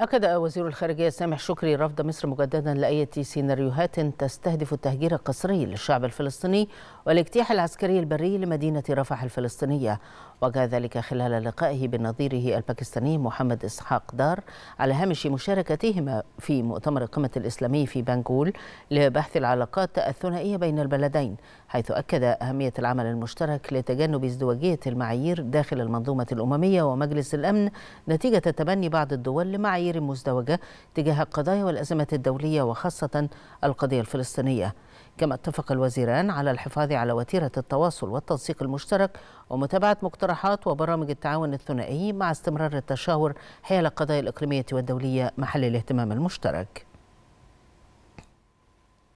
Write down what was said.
أكد وزير الخارجية سامح شكري رفض مصر مجددا لأية سيناريوهات تستهدف التهجير القسري للشعب الفلسطيني والاجتياح العسكري البري لمدينة رفح الفلسطينية وجاء ذلك خلال لقائه بنظيره الباكستاني محمد إسحاق دار على هامش مشاركتهما في مؤتمر القمة الإسلامي في بنغول لبحث العلاقات الثنائية بين البلدين حيث أكد أهمية العمل المشترك لتجنب ازدواجية المعايير داخل المنظومة الأممية ومجلس الأمن نتيجة تبني بعض الدول لمعايير غير مزدوجة تجاه القضايا والأزمة الدولية وخاصة القضية الفلسطينية كما اتفق الوزيران على الحفاظ على وتيرة التواصل والتنسيق المشترك ومتابعة مقترحات وبرامج التعاون الثنائي مع استمرار التشاور حيال القضايا الإقليمية والدولية محل الاهتمام المشترك